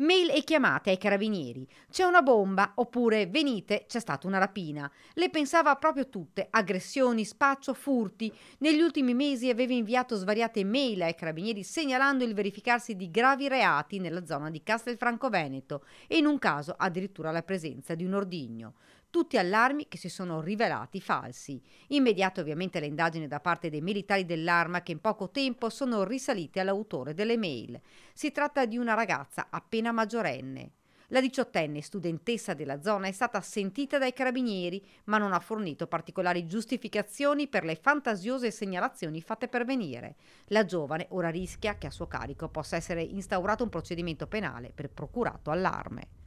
Mail e chiamate ai carabinieri. C'è una bomba oppure venite, c'è stata una rapina. Le pensava proprio tutte, aggressioni, spaccio, furti. Negli ultimi mesi aveva inviato svariate mail ai carabinieri segnalando il verificarsi di gravi reati nella zona di Castelfranco Veneto e in un caso addirittura la presenza di un ordigno tutti allarmi che si sono rivelati falsi. Immediate ovviamente le indagini da parte dei militari dell'arma che in poco tempo sono risalite all'autore delle mail. Si tratta di una ragazza appena maggiorenne. La diciottenne studentessa della zona è stata sentita dai carabinieri, ma non ha fornito particolari giustificazioni per le fantasiose segnalazioni fatte pervenire. La giovane ora rischia che a suo carico possa essere instaurato un procedimento penale per procurato allarme.